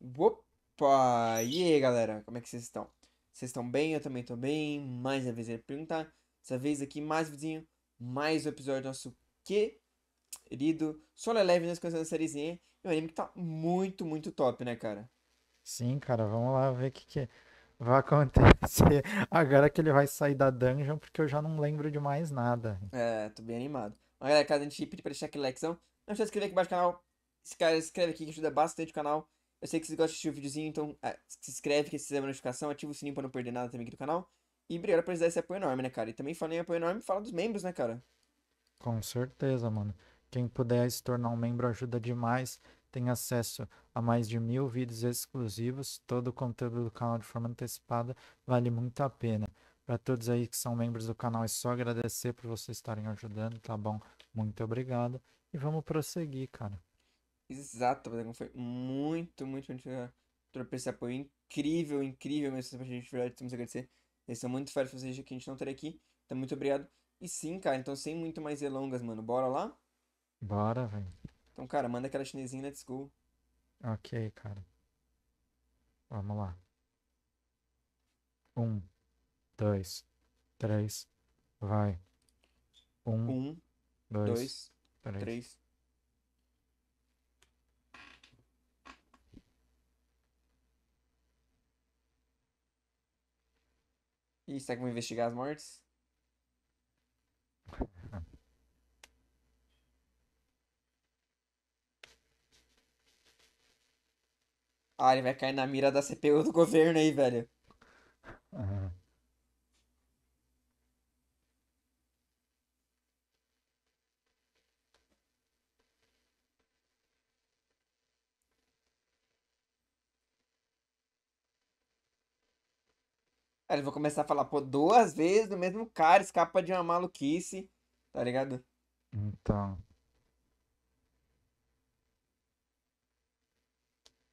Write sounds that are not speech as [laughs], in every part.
Opa! E aí, galera? Como é que vocês estão? Vocês estão bem? Eu também estou bem. Mais uma vez eu ia perguntar. Dessa vez aqui, mais vizinho, mais um episódio do nosso querido Solo é Leve nas né? canções da sériezinha. E um anime que tá muito, muito top, né, cara? Sim, cara. Vamos lá ver o que, que vai [laughs] acontecer agora que ele vai sair da dungeon, porque eu já não lembro de mais nada. É, tô bem animado. Mas, galera, caso a gente pedir pra deixar aquele likezão, não se inscrever aqui embaixo do canal. Esse cara, se inscreve aqui que ajuda bastante o canal. Eu sei que vocês gostam de assistir o videozinho, então é, se inscreve que recebe a notificação, ativa o sininho pra não perder nada também aqui do canal. E obrigado por dar esse apoio enorme, né, cara? E também falando em apoio enorme, fala dos membros, né, cara? Com certeza, mano. Quem puder se tornar um membro ajuda demais. Tem acesso a mais de mil vídeos exclusivos. Todo o conteúdo do canal de forma antecipada vale muito a pena. Para todos aí que são membros do canal, é só agradecer por vocês estarem ajudando, tá bom? Muito obrigado. E vamos prosseguir, cara. Exato, foi muito, muito, muito por né, esse apoio incrível, incrível mesmo pra gente, de verdade, temos agradecer. Eles são muito férias vocês que a gente não teria aqui. Então, muito obrigado. E sim, cara, então sem muito mais delongas, mano. Bora lá? Bora, velho. Então, cara, manda aquela chinesinha, let's go. Ok, cara. Vamos lá. Um, dois, três, vai. Um, um dois, dois, três, três E será que vão investigar as mortes? Ah, ele vai cair na mira da CPU do governo aí, velho. Uhum. ele vai começar a falar, pô, duas vezes do mesmo cara, escapa de uma maluquice, tá ligado? Então.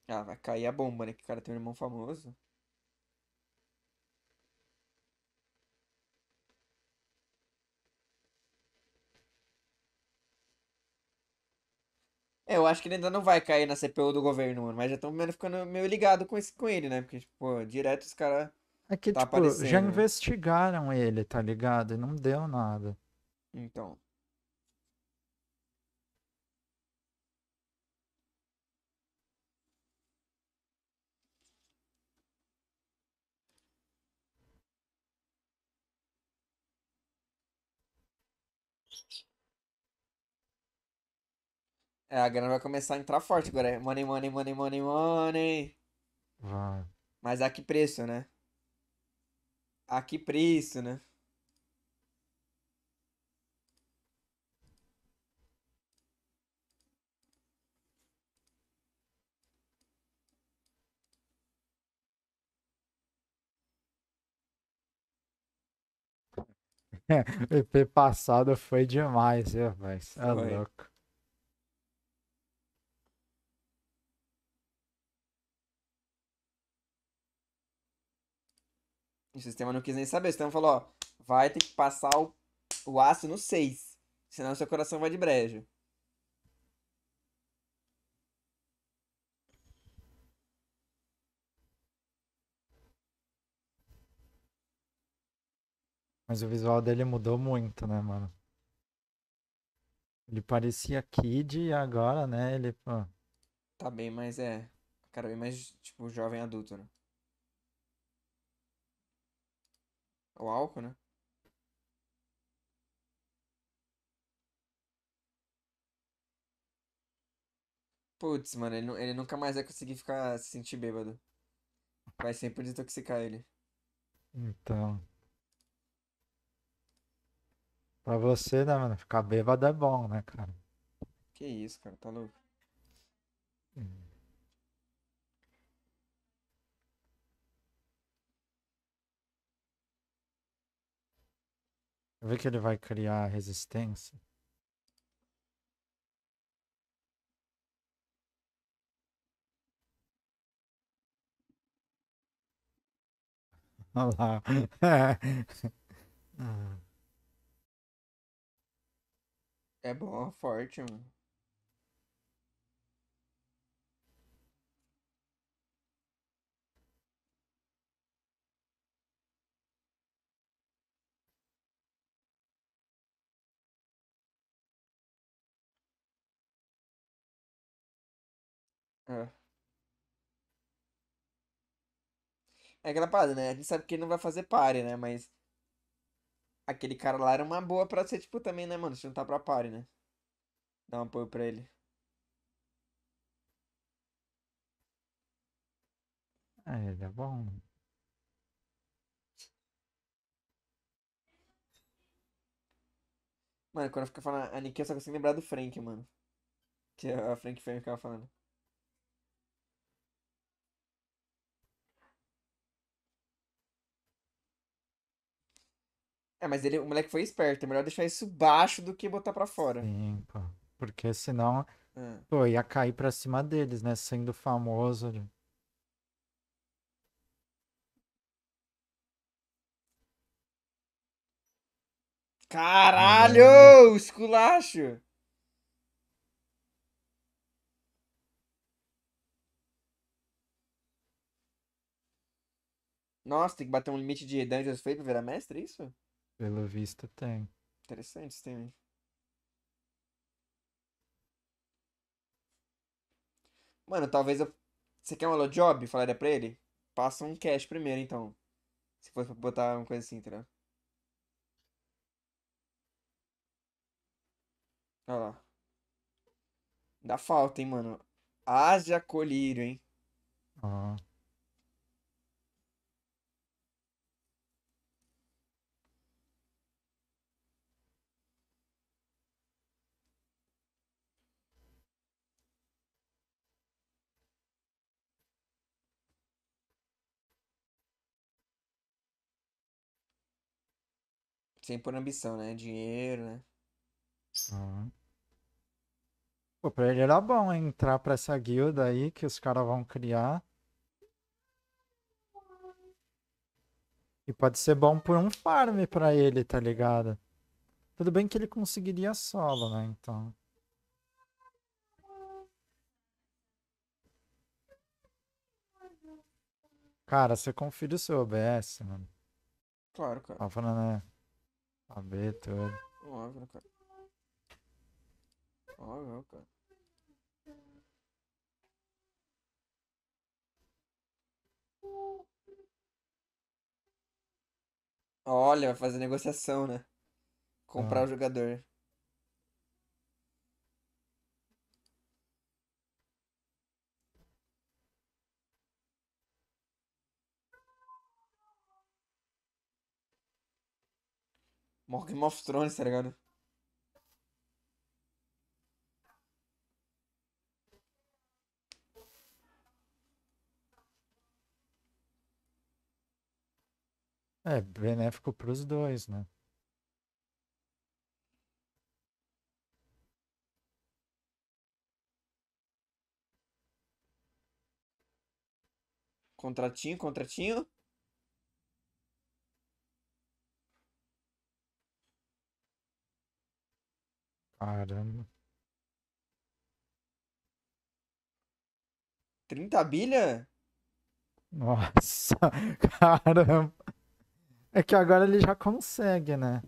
Ah, vai cair a bomba, né? Que o cara tem um irmão famoso. É, eu acho que ele ainda não vai cair na CPU do governo, mano. Mas já estão ficando meio ligado com, esse, com ele, né? Porque, tipo, direto os caras é que, tá tipo, aparecendo. já né? investigaram ele, tá ligado? E não deu nada. Então. É, a grana vai começar a entrar forte agora. É. Money, money, money, money, money. Vai. Mas a que preço, né? a que preço, né? [laughs] EP passado foi demais, rapaz. É foi. louco. O sistema não quis nem saber. O sistema falou, ó, vai ter que passar o, o aço no 6. Senão seu coração vai de brejo. Mas o visual dele mudou muito, né, mano? Ele parecia Kid e agora, né, ele, pô... Tá bem, mas é. Cara, bem mais, tipo, jovem adulto, né? É o álcool, né? Putz, mano, ele, ele nunca mais vai conseguir ficar se sentir bêbado. Vai sempre desintoxicar ele. Então. Pra você, né, mano? Ficar bêbado é bom, né, cara? Que isso, cara, tá louco. Hum. Vê que ele vai criar resistência. [laughs] Olha lá. [laughs] É. é bom, forte, mano. É. É aquela parada, né? A gente sabe que ele não vai fazer pare, né? Mas. Aquele cara lá era uma boa pra ser, tipo, também, né, mano? Se juntar pra pare, né? Dar um apoio pra ele. Ah, ele é bom. Mano, quando eu fica falando a Nick, eu só consigo lembrar do Frank, mano. Que é a Frank Fame ficava falando. É, mas ele, o moleque foi esperto. É melhor deixar isso baixo do que botar pra fora. Sim, pô. Porque senão, é. pô, ia cair pra cima deles, né? Sendo famoso. Caralho! É. Esculacho! Nossa, tem que bater um limite de dungeons feio pra virar mestre, é isso? Pelo visto tem. Interessante esse tema. Mano, talvez eu. Você quer um hello job? Falaria pra ele? Passa um cash primeiro, então. Se for pra botar uma coisa assim, entendeu? Olha lá. Dá falta, hein, mano. Haja colírio, hein? Ah. Sem por ambição, né? Dinheiro, né? Uhum. Pô, pra ele era bom entrar pra essa guilda aí que os caras vão criar. E pode ser bom por um farm pra ele, tá ligado? Tudo bem que ele conseguiria solo, né? Então. Cara, você confira o seu OBS, mano. Claro, cara. Tava falando, né? Abrir tudo. Óbvio, né, cara. Óbvio, né, cara. Olha, vai fazer negociação, né? Comprar ah. o jogador. Mó Game of Thrones, tá ligado? É benéfico para os dois, né? Contratinho, contratinho. Caramba. 30 bilha? Nossa, [laughs] caramba. É que agora ele já consegue, né?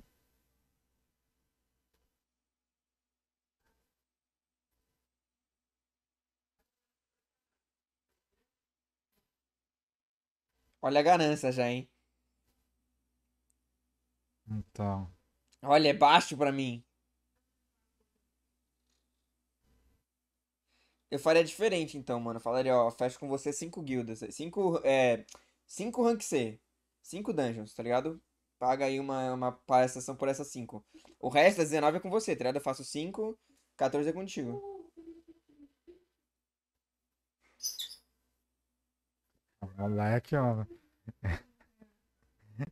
Olha a ganância já, hein? Então. Olha, é baixo pra mim. Eu faria diferente, então, mano. Eu falaria, ó, fecho com você cinco guildas. Cinco, é... Cinco rank C. Cinco dungeons, tá ligado? Paga aí uma, uma prestação por essas cinco. O resto, das 19 é com você, tá ligado? Eu faço cinco, 14 é contigo. Moleque, ó. [laughs]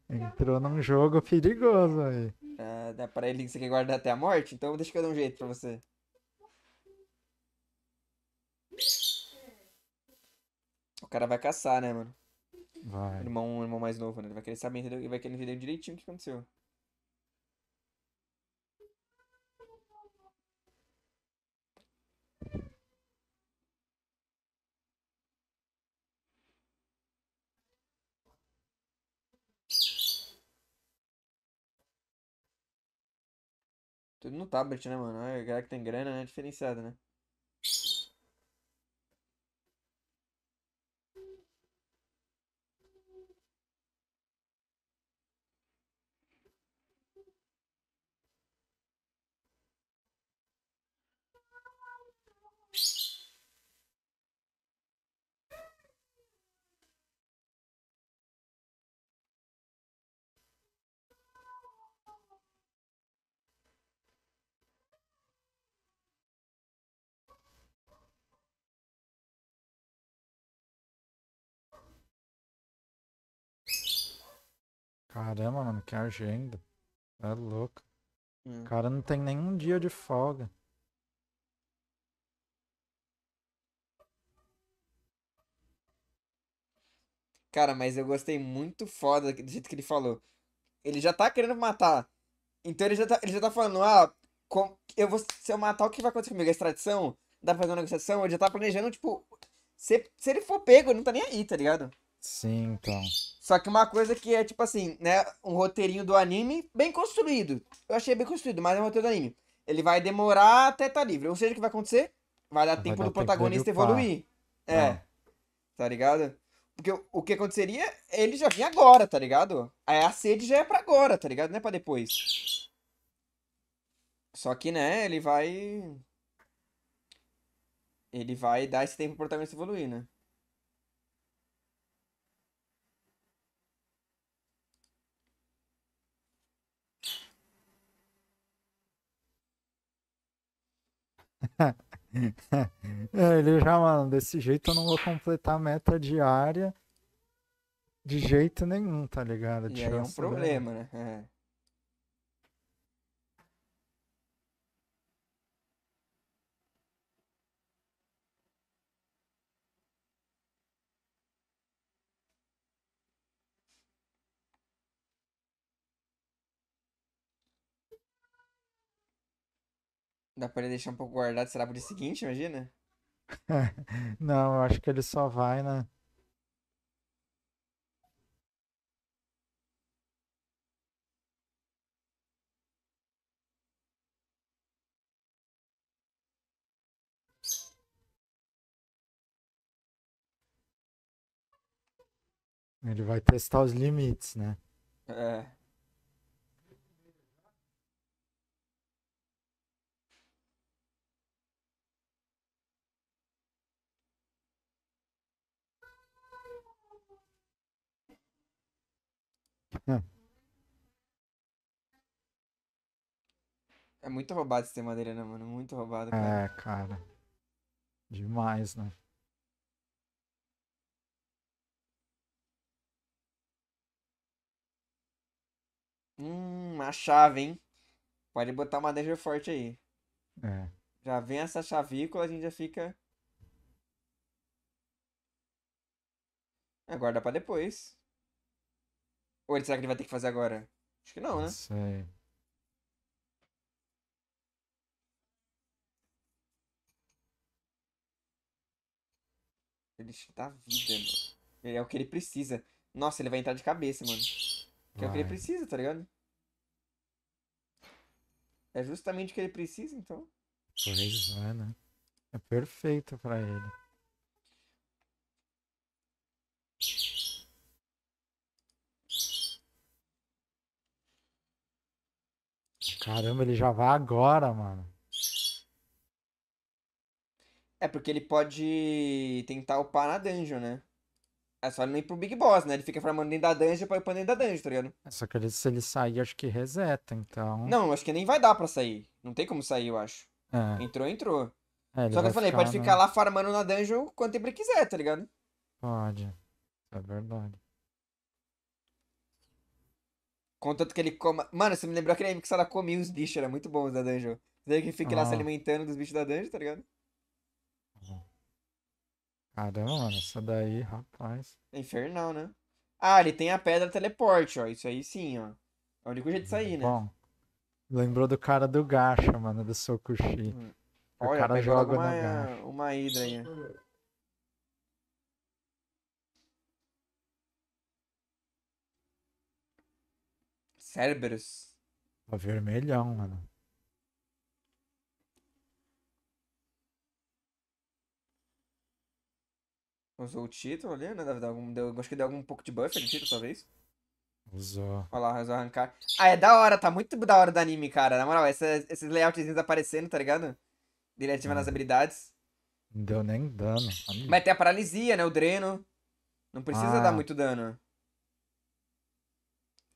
Entrou num jogo perigoso aí. Ah, dá pra ele que você quer guardar até a morte? Então deixa que eu dar um jeito pra você. O cara vai caçar, né, mano? Vai. O irmão, o irmão mais novo, né? Ele vai querer saber, entendeu? Ele vai querer entender direitinho o que aconteceu. Tudo no tablet, né, mano? A galera que tem grana é né? diferenciada, né? Caramba, mano, que agenda. É louco. Hum. O cara não tem nenhum dia de folga. Cara, mas eu gostei muito foda do jeito que ele falou. Ele já tá querendo matar. Então ele já tá, ele já tá falando, ah, com, eu vou, se eu matar, o que vai acontecer comigo? A é extradição? Dá pra fazer uma negociação? Ele já tá planejando, tipo. Se, se ele for pego, ele não tá nem aí, tá ligado? Sim, então. Só que uma coisa que é tipo assim, né? Um roteirinho do anime bem construído. Eu achei bem construído, mas é um roteiro do anime. Ele vai demorar até estar tá livre. Ou seja, o que vai acontecer? Vai dar vai tempo dar do tempo protagonista evoluir. É. é. Tá ligado? Porque o que aconteceria, ele já vinha agora, tá ligado? Aí a sede já é pra agora, tá ligado? Não é pra depois. Só que, né, ele vai. Ele vai dar esse tempo pro protagonista evoluir, né? [laughs] É, ele já, mano, desse jeito eu não vou completar a meta diária de jeito nenhum, tá ligado? E tipo aí é um assim, problema, daí. né? É. Dá pra ele deixar um pouco guardado, será pro dia seguinte, imagina? [laughs] Não, eu acho que ele só vai, né? Ele vai testar os limites, né? É. É muito roubado esse tema dele, né, mano? Muito roubado, cara. É, cara. Demais, né? Hum, a chave, hein? Pode botar uma madeira forte aí. É. Já vem essa chavícula, a gente já fica. Aguarda pra depois. Ou será que ele vai ter que fazer agora? Acho que não, né? Sei. Feliz da vida, mano. Ele é, é o que ele precisa. Nossa, ele vai entrar de cabeça, mano. Que é o que ele precisa, tá ligado? É justamente o que ele precisa, então. Pois é, né? É perfeito pra ele. Caramba, ele já vai agora, mano. É porque ele pode tentar upar na dungeon, né? É só ele não ir pro Big Boss, né? Ele fica farmando dentro da dungeon pra ir dentro da dungeon, tá ligado? É, só que se ele sair, acho que reseta, então. Não, acho que nem vai dar pra sair. Não tem como sair, eu acho. É. Entrou, entrou. É, só que eu falei, ficar, pode né? ficar lá farmando na dungeon quanto tempo ele quiser, tá ligado? Pode. É verdade. Contanto que ele coma. Mano, você me lembrou aquele anime que ela comia os bichos, era muito bom os da dungeon. Daí que fica ah. lá se ah. alimentando dos bichos da dungeon, tá ligado? Caramba, mano, essa daí, rapaz. É infernal, né? Ah, ele tem a pedra teleporte, ó. Isso aí sim, ó. É o único jeito de sair, né? Bom. Lembrou do cara do Gacha, mano, do Sokushi. Hum. O Olha, cara joga uma, na Gacha. Uma hidra aí. Cerberus. Tá vermelhão, mano. Usou o título ali, né? Deve dar algum, deu, acho que deu algum pouco de buff de título, talvez. Usou. Olha lá, usou arrancar. Ah, é da hora, tá muito da hora do anime, cara. Na moral, esses esses layoutzinhos aparecendo, tá ligado? Ele ativando as hum. habilidades. Não deu nem dano. Amigo. Mas tem a paralisia, né? O dreno. Não precisa ah. dar muito dano.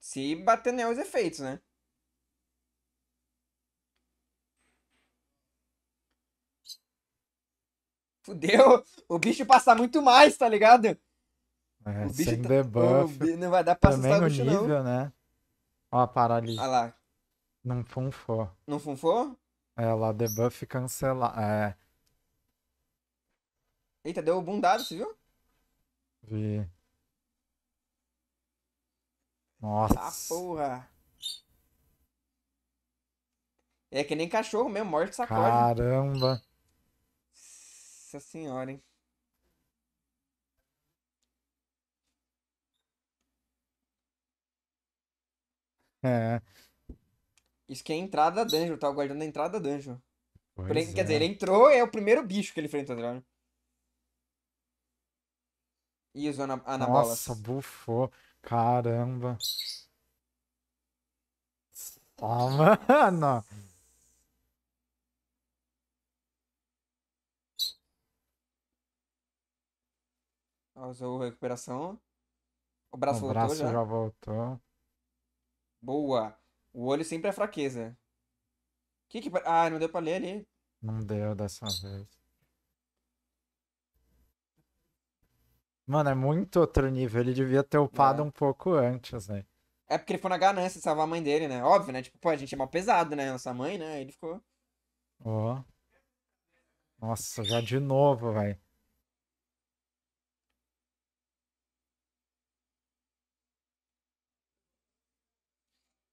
Se bater né, os efeitos, né? fudeu. O bicho passa muito mais, tá ligado? É, o bicho sem tá... debuff. O... Não vai dar pra Também assustar o bicho, nível, não. né? Ó, a paralisia. Olha lá. Não funfou. Não funfou? É, lá, debuff cancelar. É. Eita, deu bundado, você viu? Vi. Tá, Nossa. Ah, porra. É que nem cachorro mesmo, morte sacode. Caramba. Nossa senhora, hein? É. Isso que é a entrada da dungeon, tá? guardando guardião entrada da dungeon. é. Quer dizer, é. ele entrou é o primeiro bicho que ele enfrentou, né? Tá ligado? E usou ana anabolas. Nossa, bufou. Caramba. Toma, mano. [laughs] Usou recuperação. O braço, o braço voltou já. já voltou. Boa. O olho sempre é fraqueza. Que que... Ah, não deu pra ler ali. Não deu dessa vez. Mano, é muito outro nível. Ele devia ter upado é. um pouco antes, né? É porque ele foi na ganância de salvar a mãe dele, né? Óbvio, né? Tipo, pô, a gente é mal pesado, né? Nossa mãe, né? Ele ficou. Ó. Oh. Nossa, já de novo, velho.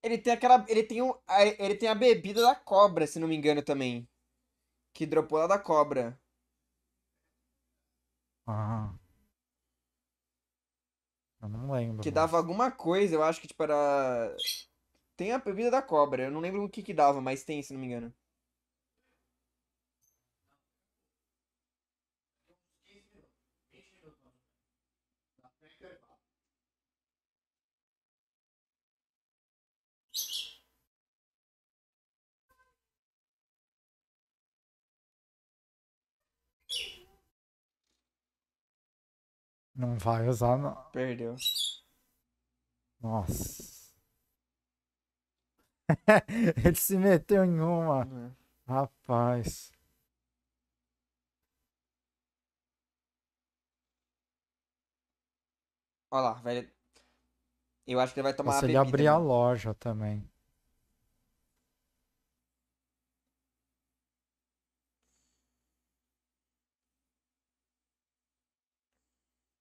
Ele tem aquela. Ele tem, um, ele tem a bebida da cobra, se não me engano, também. Que dropou lá da cobra. Ah. Eu não lembro. Que dava mas... alguma coisa, eu acho que tipo era. Tem a bebida da cobra, eu não lembro o que que dava, mas tem, se não me engano. Não vai usar, não. Perdeu. Nossa. [laughs] Ele se meteu em uma. É. Rapaz. Olha lá, velho. Eu acho que ele vai tomar Nossa, a bebida. ele abrir a loja também.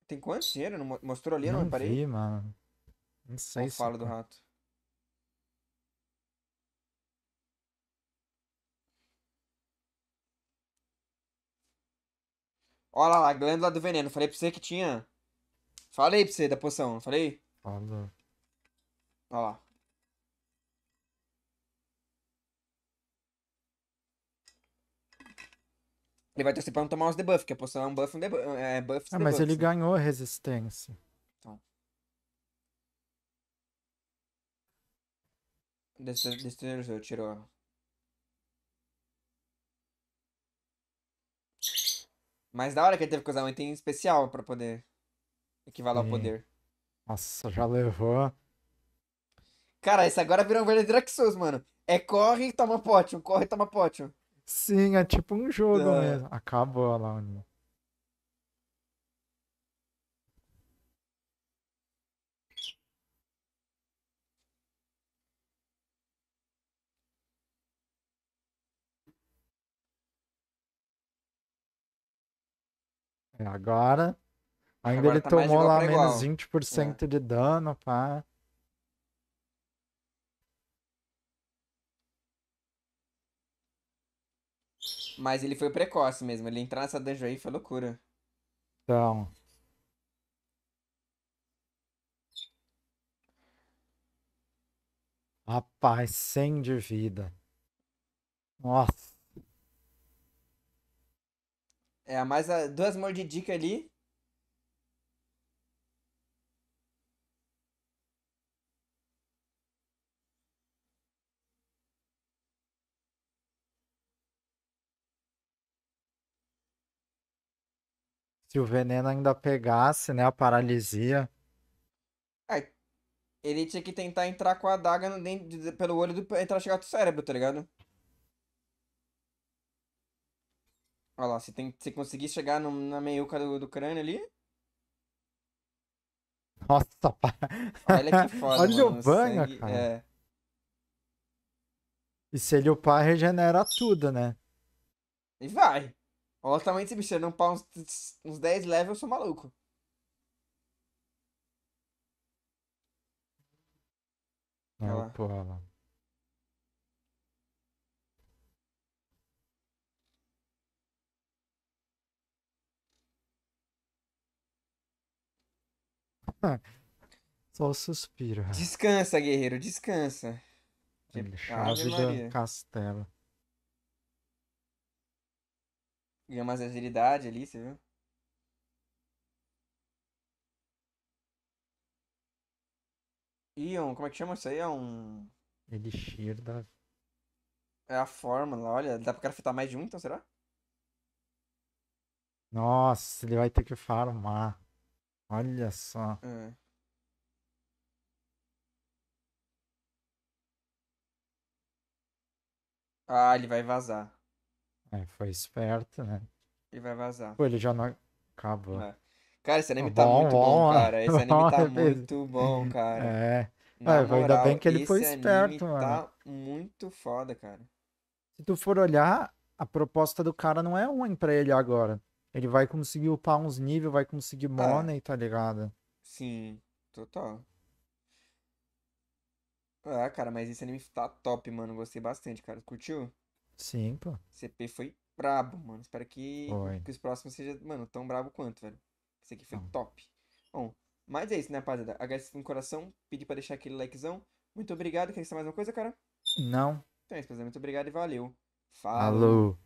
Tem quanto dinheiro? Não mostrou ali? Não, não reparei? Vi, mano. Não sei. se fala do tá. rato? Olha lá, a glândula do veneno. Falei pra você que tinha. Falei pra você da poção, falei? Falou. Olha lá. Ele vai torcer pra não tomar os debuffs, que a poção é um buff, um debuff. É, é buffs. ah, mas debuffs, ele né? ganhou resistência. Então. seu tirou. Mas da hora que ele teve que usar um item especial pra poder equivaler o ao é. poder. Nossa, já levou. Cara, esse agora virou um verdadeiro Axus, mano. É corre e toma potion, corre e toma potion. Sim, é tipo um jogo é. mesmo. Acabou lá é, Agora. Ainda Agora ele tá tomou lá menos vinte 20% é. de dano, pá. Mas ele foi precoce mesmo. Ele entrar nessa dungeon aí foi loucura. Então. Rapaz, 100 de vida. Nossa. É, mais duas mordidicas ali. Se o veneno ainda pegasse, né? A paralisia. É, ele tinha que tentar entrar com a adaga dentro, pelo olho do. entrar chegar do cérebro, tá ligado? Olha lá, se, tem, se conseguir chegar no, na meiuca do, do crânio ali. Nossa, pá. Olha que [laughs] foda. Olha mano, o banho, sangue, cara. É. E se ele upar, regenera tudo, né? E vai. Honestamente, se mexer não upar uns, uns 10 levels, eu sou maluco. Não, porra. [laughs] Só suspiro. Descansa, guerreiro, descansa. Que Chaves do Castelo. Ganhou mais agilidade ali, você viu? Ion, como é que chama isso aí? É um. Elixir da. É a fórmula, olha. Dá pra craftar mais de um, então será? Nossa, ele vai ter que farmar. Olha só. É. Ah, ele vai vazar. É, foi esperto, né? E vai vazar. Pô, ele já não acabou. É. Cara, esse anime bom, tá muito bom, bom ah. cara. Esse anime bom, [laughs] tá muito bom, cara. É. Na é, moral, ainda bem que ele foi esperto, tá mano. Tá muito foda, cara. Se tu for olhar, a proposta do cara não é ruim pra ele agora. Ele vai conseguir upar uns níveis, vai conseguir é. money, é. tá ligado? Sim, total. Ah, cara, mas esse anime tá top, mano. Gostei bastante, cara. Curtiu? Sim, pô. CP foi brabo, mano. Espero que, que os próximos sejam, mano, tão brabo quanto, velho. Esse aqui foi Bom. top. Bom, mas é isso, né, rapaziada? Agradeço no coração. Pedi pra deixar aquele likezão. Muito obrigado. Quer dizer mais uma coisa, cara? Não. Então é isso, rapaziada. Muito obrigado e valeu. Falou. Falou.